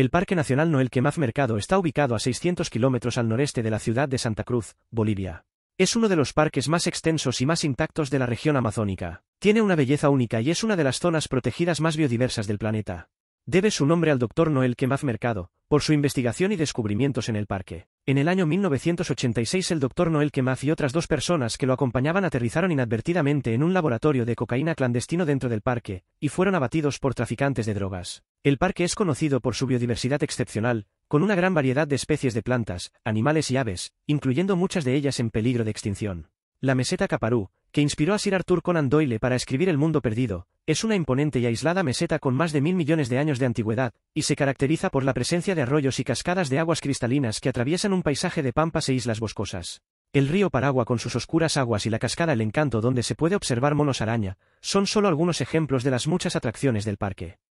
El Parque Nacional Noel Quemaz Mercado está ubicado a 600 kilómetros al noreste de la ciudad de Santa Cruz, Bolivia. Es uno de los parques más extensos y más intactos de la región amazónica. Tiene una belleza única y es una de las zonas protegidas más biodiversas del planeta. Debe su nombre al doctor Noel Quemaz Mercado, por su investigación y descubrimientos en el parque. En el año 1986 el doctor Noel Kemaf y otras dos personas que lo acompañaban aterrizaron inadvertidamente en un laboratorio de cocaína clandestino dentro del parque, y fueron abatidos por traficantes de drogas. El parque es conocido por su biodiversidad excepcional, con una gran variedad de especies de plantas, animales y aves, incluyendo muchas de ellas en peligro de extinción. La meseta Caparú, que inspiró a Sir Arthur Conan Doyle para escribir El mundo perdido, es una imponente y aislada meseta con más de mil millones de años de antigüedad, y se caracteriza por la presencia de arroyos y cascadas de aguas cristalinas que atraviesan un paisaje de pampas e islas boscosas. El río Paragua con sus oscuras aguas y la cascada El Encanto donde se puede observar monos araña, son solo algunos ejemplos de las muchas atracciones del parque.